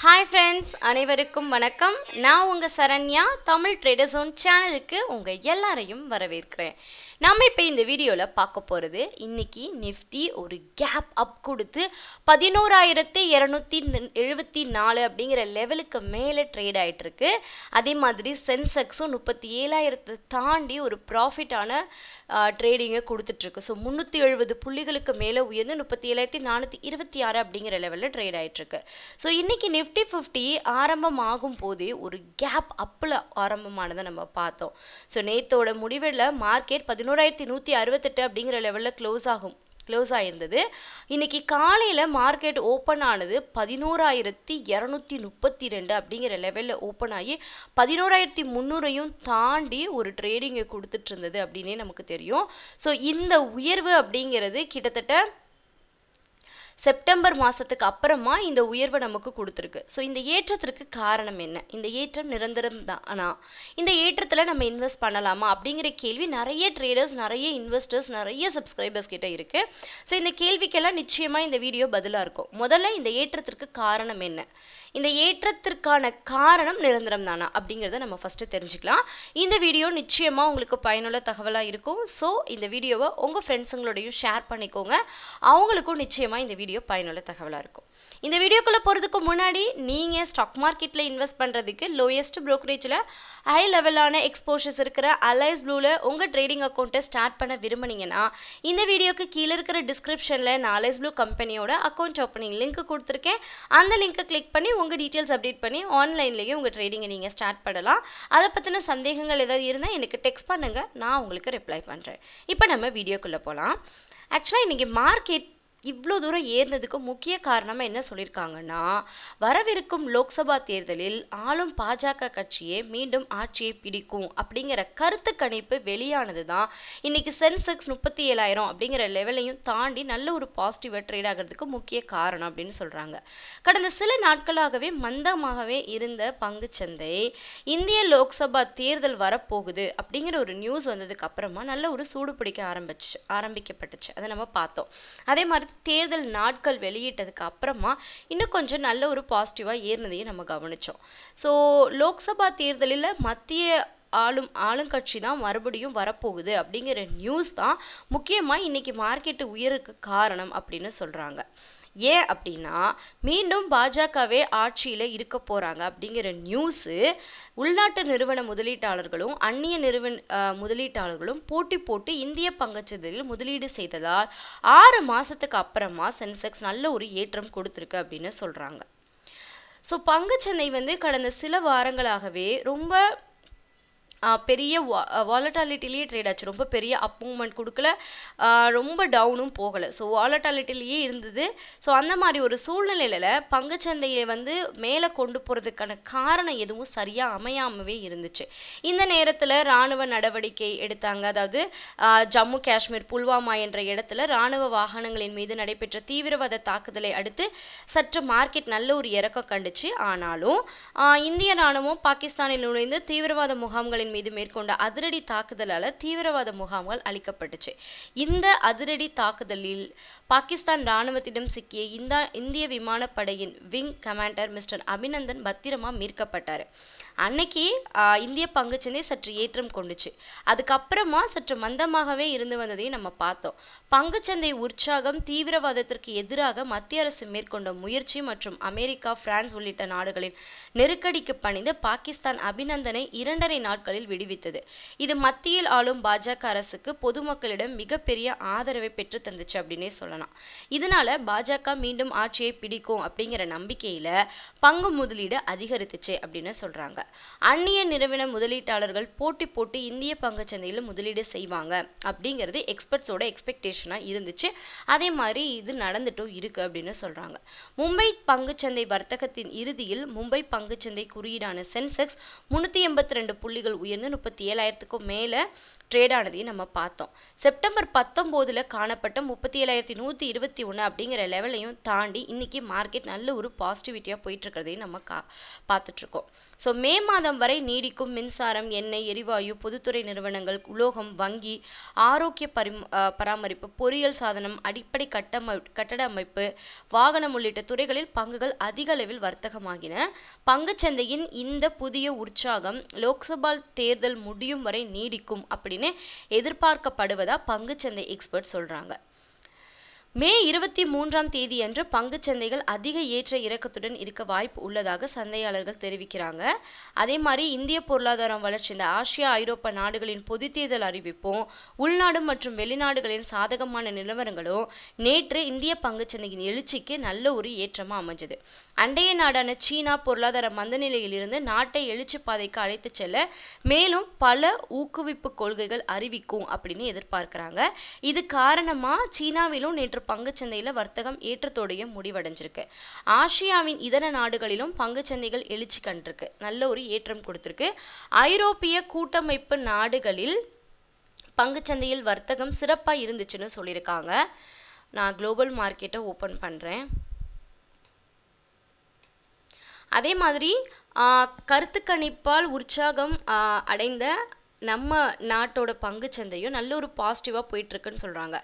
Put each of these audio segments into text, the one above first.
hi friends அனைவருக்கும் வணக்கம் நான் உங்கள் சரண்யா தமிழ் ட்ரேடர்ஸ் ஒன் சேனலுக்கு உங்கள் எல்லாரையும் வரவேற்கிறேன் நம்ம இப்போ இந்த வீடியோவில் பார்க்க போகிறது இன்றைக்கி நிஃப்டி ஒரு கேப் அப் கொடுத்து பதினோராயிரத்து இரநூத்தி எழுபத்தி நாலு அப்படிங்கிற லெவலுக்கு மேலே ட்ரேட் ஆகிட்டுருக்கு அதே மாதிரி சென்செக்ஸும் முப்பத்தி ஏழாயிரத்தை தாண்டி ஒரு ப்ராஃபிட்டான ட்ரேடிங்கை கொடுத்துட்ருக்கு ஸோ முந்நூற்றி எழுபது புள்ளிகளுக்கு மேலே உயர்ந்து முப்பத்தி ஏழாயிரத்தி நானூற்றி இருபத்தி ஆறு அப்படிங்கிற லெவலில் ட்ரேட் ஆகிட்டுருக்கு ஸோ இன்றைக்கி நிஃப்டி ஃபிஃப்டி ஆரம்பமாகும் போதே ஒரு கேப் அப்பில் ஆரம்பமானதை நம்ம பார்த்தோம் ஸோ நேற்றோட முடிவில் மார்க்கெட் பதினொன்று தொண்ணூறாயிரத்தி நூற்றி அறுபத்தெட்டு அப்படிங்கிற லெவலில் க்ளோஸ் ஆகும் க்ளோஸ் ஆகிருந்தது இன்றைக்கி காலையில் மார்க்கெட் ஓப்பன் ஆனது பதினோராயிரத்தி இரநூத்தி முப்பத்தி ரெண்டு அப்படிங்கிற லெவலில் ஓப்பன் ஆகி பதினோராயிரத்தி முந்நூறையும் தாண்டி ஒரு ட்ரேடிங்கை கொடுத்துட்டு இருந்தது அப்படின்னே நமக்கு தெரியும் ஸோ இந்த உயர்வு அப்படிங்கிறது கிட்டத்தட்ட செப்டம்பர் மாதத்துக்கு அப்புறமா இந்த உயர்வை நமக்கு கொடுத்துருக்கு ஸோ இந்த ஏற்றத்திற்கு காரணம் என்ன இந்த ஏற்றம் நிரந்தரம் தானா இந்த ஏற்றத்தில் நம்ம இன்வெஸ்ட் பண்ணலாமா அப்படிங்கிற கேள்வி நிறைய ட்ரேடர்ஸ் நிறைய இன்வெஸ்டர்ஸ் நிறைய சப்ஸ்கிரைபர்ஸ் கிட்ட இருக்குது ஸோ இந்த கேள்விக்கெல்லாம் நிச்சயமாக இந்த வீடியோ பதிலாக இருக்கும் முதல்ல இந்த ஏற்றத்திற்கு காரணம் என்ன இந்த ஏற்றத்திற்கான காரணம் நிரந்தரம் தானா அப்படிங்கிறத நம்ம ஃபஸ்ட்டு தெரிஞ்சுக்கலாம் இந்த வீடியோ நிச்சயமாக உங்களுக்கு பயனுள்ள தகவலாக இருக்கும் ஸோ இந்த வீடியோவை உங்கள் ஃப்ரெண்ட்ஸுங்களோடையும் ஷேர் பண்ணிக்கோங்க அவங்களுக்கும் நிச்சயமாக இந்த வீடியோ பயனுள்ள தகவலாக இருக்கும் இந்த வீடியோக்குள்ளே போகிறதுக்கு முன்னாடி நீங்கள் ஸ்டாக் மார்க்கெட்டில் இன்வெஸ்ட் பண்ணுறதுக்கு லோயஸ்ட் ப்ரோக்கரேஜில் ஹை லெவலான எக்ஸ்போஷர்ஸ் இருக்கிற அலைஸ் ப்ளூவில் உங்கள் ட்ரேடிங் அக்கௌண்ட்டை ஸ்டார்ட் பண்ண விரும்புனீங்கன்னா இந்த வீடியோக்கு கீழே இருக்கிற டிஸ்கிரிப்ஷனில் நான் அலைஸ் ப்ளூ கம்பெனியோட அக்கௌண்ட் ஓப்பனிங் லிங்க் கொடுத்துருக்கேன் அந்த லிங்க்கை கிளிக் பண்ணி உங்கள் டீட்டெயில்ஸ் அப்டேட் பண்ணி ஆன்லைன்லேயே உங்கள் ட்ரேடிங்கை நீங்கள் ஸ்டார்ட் பண்ணலாம் அதை பற்றின சந்தேகங்கள் ஏதாவது இருந்தால் எனக்கு டெக்ஸ்ட் பண்ணுங்கள் நான் உங்களுக்கு ரிப்ளை பண்ணுறேன் இப்போ நம்ம வீடியோக்குள்ளே போகலாம் ஆக்சுவலாக இன்றைக்கி மார்க்கெட் இவ்வளோ தூரம் ஏறினதுக்கு முக்கிய காரணமாக என்ன சொல்லியிருக்காங்கன்னா வரவிருக்கும் லோக்சபா தேர்தலில் ஆளும் பாஜக கட்சியே மீண்டும் ஆட்சியை பிடிக்கும் அப்படிங்கிற கருத்து கணிப்பு வெளியானது தான் இன்னைக்கு சென்செக்ஸ் முப்பத்தி ஏழாயிரம் அப்படிங்கிற லெவலையும் தாண்டி நல்ல ஒரு பாசிட்டிவாக ட்ரேட் ஆகிறதுக்கு முக்கிய காரணம் அப்படின்னு சொல்கிறாங்க கடந்த சில நாட்களாகவே மந்தமாகவே இருந்த பங்கு சந்தை இந்திய லோக்சபா தேர்தல் வரப்போகுது அப்படிங்கிற ஒரு நியூஸ் வந்ததுக்கு அப்புறமா நல்ல ஒரு சூடு பிடிக்க ஆரம்பிச்சு ஆரம்பிக்கப்பட்டுச்சு அதை நம்ம பார்த்தோம் அதே மாதிரி தேர்தல் நாட்கள் வெளியிட்டதுக்கு அப்புறமா இன்னும் கொஞ்சம் நல்ல ஒரு பாசிட்டிவாக ஏறினதையும் நம்ம கவனித்தோம் ஸோ லோக்சபா தேர்தலில் மத்திய ஆளும் ஆளுங்கட்சி தான் மறுபடியும் வரப்போகுது அப்படிங்கிற நியூஸ் தான் முக்கியமாக இன்றைக்கி மார்க்கெட்டு உயருக்கு காரணம் அப்படின்னு சொல்கிறாங்க ஏன் அப்படின்னா மீண்டும் பாஜகவே ஆட்சியில் இருக்க போகிறாங்க அப்படிங்கிற நியூஸு உள்நாட்டு நிறுவன முதலீட்டாளர்களும் அந்நிய நிறுவன முதலீட்டாளர்களும் போட்டி போட்டு இந்திய பங்குச்சந்தையில் முதலீடு செய்ததால் ஆறு மாதத்துக்கு அப்புறமா சென்செக்ஸ் நல்ல ஒரு ஏற்றம் கொடுத்துருக்கு அப்படின்னு சொல்கிறாங்க ஸோ பங்குச்சந்தை வந்து கடந்த சில வாரங்களாகவே ரொம்ப பெரிய வாலட்டாலிட்டிலேயே ட்ரேட் ஆச்சு ரொம்ப பெரிய அப் மூவ்மெண்ட் கொடுக்கல ரொம்ப டவுனும் போகலை ஸோ வாலட்டாலிட்டிலேயே இருந்தது ஸோ அந்த மாதிரி ஒரு சூழ்நிலையில் பங்குச்சந்தையை வந்து மேலே கொண்டு போகிறதுக்கான காரணம் எதுவும் சரியாக அமையாமவே இருந்துச்சு இந்த நேரத்தில் இராணுவ நடவடிக்கை எடுத்தாங்க அதாவது ஜம்மு காஷ்மீர் புல்வாமா என்ற இடத்துல இராணுவ வாகனங்களின் மீது நடைபெற்ற தீவிரவாத தாக்குதலை அடுத்து சற்று மார்க்கெட் நல்ல ஒரு இறக்கம் கண்டுச்சு ஆனாலும் இந்திய இராணுவம் பாகிஸ்தானில் நுழைந்து தீவிரவாத முகாம்களின் மீது மேற்கொண்ட அதிரடி தாக்குதலால் தீவிரவாத முகாம்கள் அளிக்கப்பட்டுச்சு இந்த அதிரடி தாக்குதலில் பாகிஸ்தான் இராணுவத்திடம் சிக்கிய இந்த இந்திய விமானப்படையின் விங் கமாண்டர் மிஸ்டர் அபிநந்தன் பத்திரமா மீட்கப்பட்டார் அன்னைக்கு இந்திய பங்குச்சந்தை சற்று ஏற்றம் கொண்டுச்சு அதுக்கப்புறமா சற்று மந்தமாகவே இருந்து வந்ததையும் நம்ம பார்த்தோம் பங்குச்சந்தை உற்சாகம் தீவிரவாதத்திற்கு எதிராக மத்திய அரசு மேற்கொண்ட முயற்சி மற்றும் அமெரிக்கா பிரான்ஸ் உள்ளிட்ட நாடுகளின் நெருக்கடிக்கு பணிந்து பாகிஸ்தான் அபிநந்தனை இரண்டரை நாட்களில் விடுவித்தது இது மத்தியில் ஆளும் பாஜக அரசுக்கு பொதுமக்களிடம் மிகப்பெரிய ஆதரவை பெற்று தந்துச்சு அப்படின்னே சொல்லலாம் இதனால பாஜக மீண்டும் ஆட்சியை பிடிக்கும் அப்படிங்கிற நம்பிக்கையில பங்கு முதலீடு அதிகரித்துச்சு அப்படின்னு சொல்றாங்க சொல்லியிருக்காங்க அந்நிய நிறுவன முதலீட்டாளர்கள் போட்டி போட்டு இந்திய பங்குச் சந்தையில் முதலீடு செய்வாங்க அப்படிங்கிறது எக்ஸ்பர்ட்ஸோட எக்ஸ்பெக்டேஷனாக இருந்துச்சு அதே மாதிரி இது நடந்துட்டும் இருக்குது அப்படின்னு சொல்கிறாங்க மும்பை பங்குச்சந்தை வர்த்தகத்தின் இறுதியில் மும்பை பங்குச்சந்தை குறியீடான சென்செக்ஸ் முந்நூற்றி எண்பத்தி ரெண்டு புள்ளிகள் உயர்ந்து முப்பத்தி ஏழாயிரத்துக்கும் மேலே ட்ரேடானதையும் நம்ம பார்த்தோம் செப்டம்பர் பத்தொம்போதில் காணப்பட்ட முப்பத்தி ஏழாயிரத்தி நூற்றி இருபத்தி ஒன்று அப்படிங்கிற லெவலையும் தாண்டி இன்றைக்கி மார்க்கெட் நல்ல ஒரு பாசிட்டிவிட்டியாக போயிட்டுருக்கிறதையும் நம்ம கா பார்த்துட்ருக்கோம் ஸோ மே மாதம் வரை நீடிக்கும் மின்சாரம் எண்ணெய் எரிவாயு பொதுத்துறை நிறுவனங்கள் உலோகம் வங்கி ஆரோக்கிய பரி பராமரிப்பு பொறியியல் சாதனம் அடிப்படை கட்டமை கட்டட அமைப்பு வாகனம் உள்ளிட்ட துறைகளில் பங்குகள் அதிக அளவில் வர்த்தகமாகின பங்குச்சந்தையின் இந்த புதிய உற்சாகம் லோக்சபா தேர்தல் முடியும் வரை நீடிக்கும் அப்படி அப்படின்னு எதிர்பார்க்கப்படுவதா பங்குச்சந்தை எக்ஸ்பர்ட் சொல்கிறாங்க மே இருபத்தி மூன்றாம் தேதியன்று சந்தைகள் அதிக ஏற்ற இறக்கத்துடன் இருக்க வாய்ப்பு உள்ளதாக சந்தையாளர்கள் தெரிவிக்கிறாங்க அதே மாதிரி இந்திய பொருளாதாரம் வளர்ச்சி இந்த ஆசியா ஐரோப்பா நாடுகளின் பொது தேர்தல் அறிவிப்பும் உள்நாடு மற்றும் வெளிநாடுகளின் சாதகமான நிலவரங்களும் நேற்று இந்திய சந்தையின் எழுச்சிக்கு நல்ல ஒரு ஏற்றமாக அமைஞ்சது அண்டைய நாடான சீனா பொருளாதார மந்த நிலையிலிருந்து நாட்டை எழுச்சி பாதைக்கு அழைத்து செல்ல மேலும் பல ஊக்குவிப்பு கொள்கைகள் அறிவிக்கும் அப்படின்னு எதிர்பார்க்கிறாங்க இது காரணமாக சீனாவிலும் நேற்று பங்குச்சந்தையில் வர்த்தகம் ஏற்றத்தோடையும் முடிவடைஞ்சிருக்கு ஆசியாவின் இதர நாடுகளிலும் பங்குச்சந்தைகள் எழுச்சி கண்டிருக்கு நல்ல ஒரு ஏற்றம் கொடுத்துருக்கு ஐரோப்பிய கூட்டமைப்பு நாடுகளில் பங்குச்சந்தையில் வர்த்தகம் சிறப்பாக இருந்துச்சுன்னு சொல்லியிருக்காங்க நான் குளோபல் மார்க்கெட்டை ஓப்பன் பண்ணுறேன் அதே மாதிரி கருத்து கணிப்பால் உற்சாகம் அடைந்த நம்ம நாட்டோட சந்தையும் நல்ல ஒரு பாசிட்டிவாக போயிட்டுருக்குன்னு சொல்கிறாங்க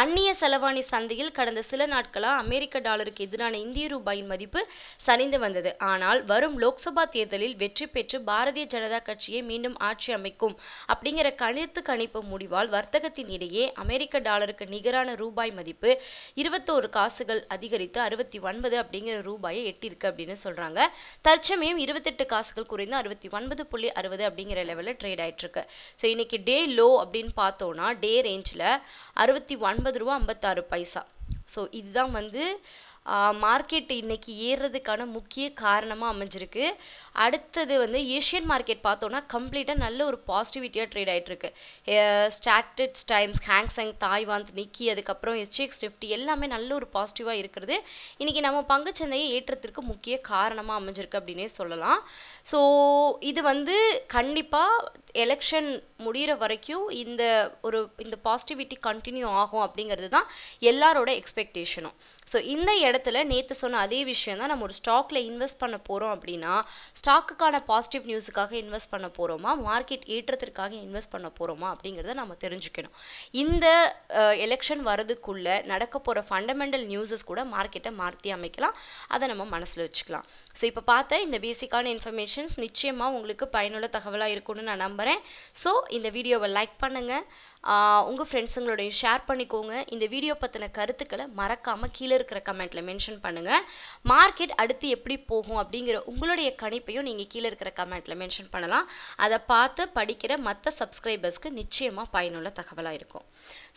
அந்நிய செலவாணி சந்தையில் கடந்த சில நாட்களாக அமெரிக்க டாலருக்கு எதிரான இந்திய ரூபாயின் மதிப்பு சரிந்து வந்தது ஆனால் வரும் லோக்சபா தேர்தலில் வெற்றி பெற்று பாரதிய ஜனதா கட்சியை மீண்டும் ஆட்சி அமைக்கும் அப்படிங்கிற கணித்து கணிப்பு முடிவால் வர்த்தகத்தின் இடையே அமெரிக்க டாலருக்கு நிகரான ரூபாய் மதிப்பு இருபத்தோரு காசுகள் அதிகரித்து அறுபத்தி ஒன்பது அப்படிங்கிற ரூபாயை எட்டியிருக்கு அப்படின்னு சொல்கிறாங்க தற்சமயம் இருபத்தெட்டு காசுகள் குறைந்து அறுபத்தி ஒன்பது புள்ளி அறுபது அப்படிங்கிற லெவலில் ட்ரேட் ஆயிட்டு இருக்கு இருக்கு ஸோ இன்றைக்கி டே லோ அப்படின்னு பார்த்தோன்னா டே ரேஞ்சில் அறுபத்தி ஒன்பது ரூபா ஐம்பத்தாறு பைசா ஸோ இதுதான் வந்து மார்க்கெட் இன்றைக்கி ஏறுறதுக்கான முக்கிய காரணமாக அமைஞ்சிருக்கு அடுத்தது வந்து ஏஷியன் மார்க்கெட் பார்த்தோன்னா கம்ப்ளீட்டாக நல்ல ஒரு பாசிட்டிவிட்டியாக ட்ரேட் ஆகிட்டுருக்கு ஸ்டாட்டிட்ஸ் டைம்ஸ் ஹேங்ஸங் தாய்வாந்த் நிக்கி அதுக்கப்புறம் எஸ்டிஎக்ஸ் நிஃப்டி எல்லாமே நல்ல ஒரு பாசிட்டிவாக இருக்கிறது இன்றைக்கி நம்ம பங்குச்சந்தையை ஏற்றத்திற்கு முக்கிய காரணமாக அமைஞ்சிருக்கு அப்படின்னே சொல்லலாம் ஸோ இது வந்து கண்டிப்பாக எலெக்ஷன் முடிகிற வரைக்கும் இந்த ஒரு இந்த பாசிட்டிவிட்டி கண்டினியூ ஆகும் அப்படிங்கிறது தான் எல்லாரோட எக்ஸ்பெக்டேஷனும் ஸோ இந்த இடத்துல இடத்துல நேற்று சொன்ன அதே விஷயம் தான் நம்ம ஒரு ஸ்டாக்ல இன்வெஸ்ட் பண்ண போகிறோம் அப்படின்னா ஸ்டாக்குக்கான பாசிட்டிவ் நியூஸுக்காக இன்வெஸ்ட் பண்ண போகிறோமா மார்க்கெட் ஏற்றத்திற்காக இன்வெஸ்ட் பண்ண போகிறோமா அப்படிங்கிறத நம்ம தெரிஞ்சுக்கணும் இந்த எலெக்ஷன் வரதுக்குள்ளே நடக்க போகிற ஃபண்டமெண்டல் நியூஸஸ் கூட மார்க்கெட்டை மாற்றி அமைக்கலாம் அதை நம்ம மனசில் வச்சுக்கலாம் ஸோ இப்போ பார்த்த இந்த பேசிக்கான இன்ஃபர்மேஷன்ஸ் நிச்சயமாக உங்களுக்கு பயனுள்ள தகவலாக இருக்கும்னு நான் நம்புகிறேன் ஸோ இந்த வீடியோவை லைக் பண்ணுங்கள் உங்கள் ஃப்ரெண்ட்ஸுங்களோடையும் ஷேர் பண்ணிக்கோங்க இந்த வீடியோ பற்றின கருத்துக்களை மறக்காமல் கீழே இருக்கிற கமெண்ட்டில் மென்ஷன் பண்ணுங்கள் மார்க்கெட் அடுத்து எப்படி போகும் அப்படிங்கிற உங்களுடைய கணிப்பையும் நீங்கள் கீழே இருக்கிற கமெண்ட்டில் மென்ஷன் பண்ணலாம் அதை பார்த்து படிக்கிற மற்ற சப்ஸ்கிரைபர்ஸ்க்கு நிச்சயமாக பயனுள்ள தகவலாக இருக்கும்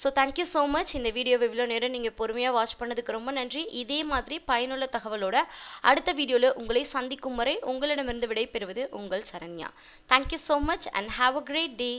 ஸோ தேங்க்யூ ஸோ மச் இந்த வீடியோவை இவ்வளோ நேரம் நீங்கள் பொறுமையாக வாட்ச் பண்ணதுக்கு ரொம்ப நன்றி இதே மாதிரி பயனுள்ள தகவலோட அடுத்த வீடியோவில் உங்களை சந்திக்கும் முறை உங்களிடமிருந்து விடைபெறுவது உங்கள் Saranya thank you so much and have a great day